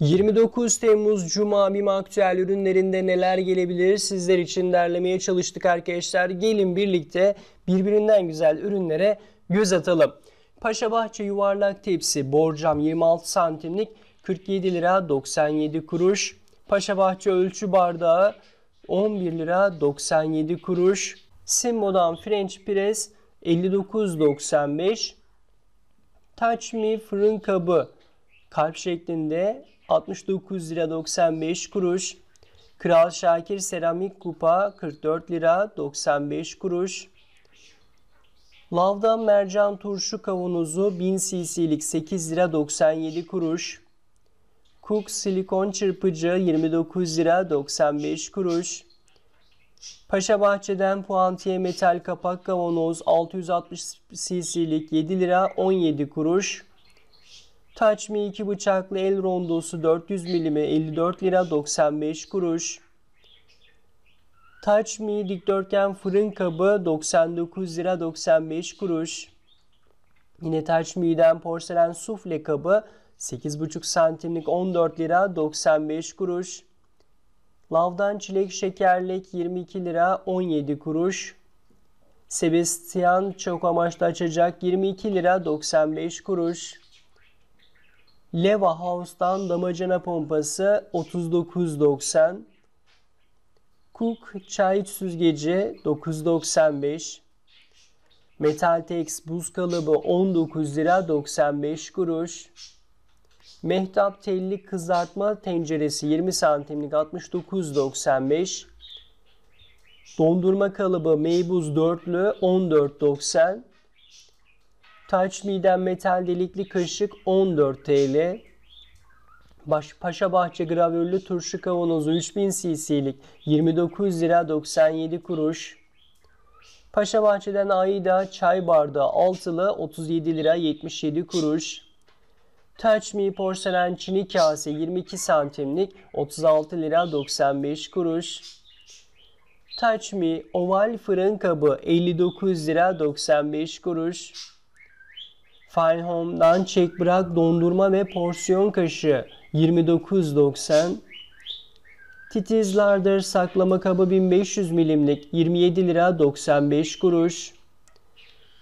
29 Temmuz Cuma bir aktüel ürünlerinde neler gelebilir sizler için derlemeye çalıştık arkadaşlar. Gelin birlikte birbirinden güzel ürünlere göz atalım. Paşabahçe yuvarlak tepsi borcam 26 santimlik 47 lira 97 kuruş. Paşabahçe ölçü bardağı 11 lira 97 kuruş. Simbo'dan French Press 59.95. Touch Me fırın kabı kalp şeklinde 69 lira 95 kuruş. Kral Şakir seramik kupa 44 lira 95 kuruş. Lavda mercan turşu kavanozu 1000 cc'lik 8 lira 97 kuruş. Cook silikon çırpıcı 29 lira 95 kuruş. Paşa Bahçe'den puantiye metal kapak kavanoz 660 cc'lik 7 lira 17 kuruş. Touch Me 2 bıçaklı el rondosu 400 milim 54 lira 95 kuruş. Touch Me dikdörtgen fırın kabı 99 lira 95 kuruş. Yine Touch Me'den porselen sufle kabı 8,5 santimlik 14 lira 95 kuruş. Lavdan çilek şekerlek 22 lira 17 kuruş. Sebastian çok amaçlı açacak 22 lira 95 kuruş. Leva House'dan damacana pompası 39.90. Cook çay süzgeci 9.95. Metaltex buz kalıbı 19 lira 95 kuruş. Mehtap telli kızartma tenceresi 20 santimlik 69.95. Dondurma kalıbı meybuz dörtlü 14.90. Taç miden metal delikli kaşık 14 TL. Baş, Paşa Bahçe gravürlü turşu kavanozu 3000 cc'lik 29 lira 97 kuruş. Paşa Bahçe'den Aida çay bardağı altılı 37 lira 77 kuruş. Touch Me porselen çini kase 22 santimlik 36 lira 95 kuruş. Touch Me oval fırın kabı 59 lira 95 kuruş. Fine Home'dan çek bırak dondurma ve porsiyon kaşığı 29.90. Titizlardır saklama kabı 1500 milimlik 27 lira 95 kuruş.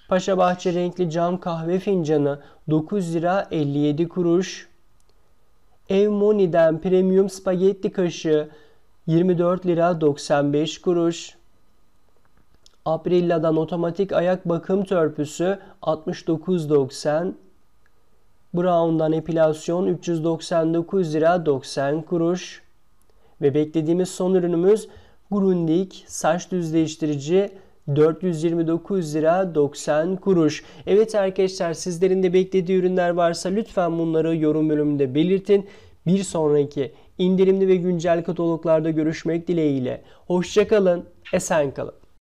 Paşa Bahçe renkli cam kahve fincanı 9 lira 57 kuruş. Ev Evmoni'den premium spagetti kaşığı 24 lira 95 kuruş. Aprilla'dan otomatik ayak bakım törpüsü 69.90. Brown'dan epilasyon 399 lira 90 kuruş. Ve beklediğimiz son ürünümüz Grundig saç düzleştirici 429 lira 90 kuruş. Evet arkadaşlar sizlerin de beklediği ürünler varsa lütfen bunları yorum bölümünde belirtin. Bir sonraki indirimli ve güncel kataloglarda görüşmek dileğiyle. Hoşçakalın, esen kalın.